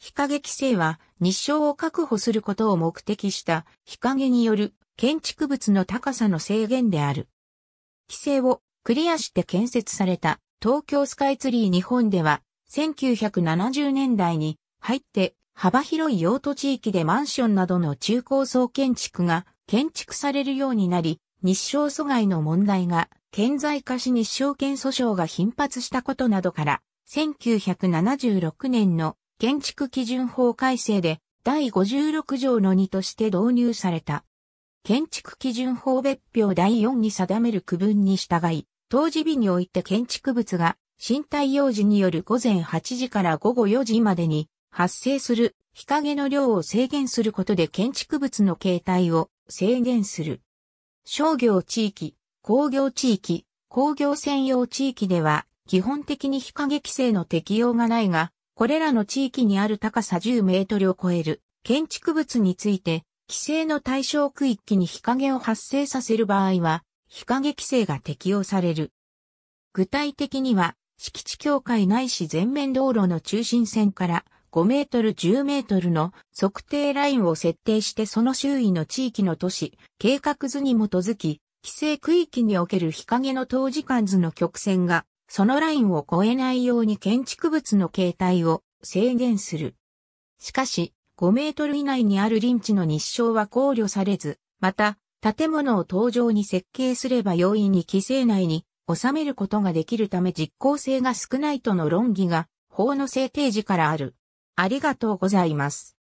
日陰規制は日照を確保することを目的した日陰による建築物の高さの制限である。規制をクリアして建設された東京スカイツリー日本では1970年代に入って幅広い用途地域でマンションなどの中高層建築が建築されるようになり日照阻害の問題が顕在化し日照権訴訟が頻発したことなどから1976年の建築基準法改正で第56条の2として導入された。建築基準法別表第4に定める区分に従い、当時日において建築物が身体用事による午前8時から午後4時までに発生する日陰の量を制限することで建築物の形態を制限する。商業地域、工業地域、工業専用地域では基本的に日陰規制の適用がないが、これらの地域にある高さ10メートルを超える建築物について、規制の対象区域に日陰を発生させる場合は、日陰規制が適用される。具体的には、敷地境界ないし全面道路の中心線から5メートル10メートルの測定ラインを設定してその周囲の地域の都市、計画図に基づき、規制区域における日陰の当時間図の曲線がそのラインを超えないように建築物の形態を制限する。しかし、5メートル以内にある臨地の日照は考慮されず、また、建物を登場に設計すれば容易に規制内に収めることができるため実効性が少ないとの論議が法の制定時からある。ありがとうございます。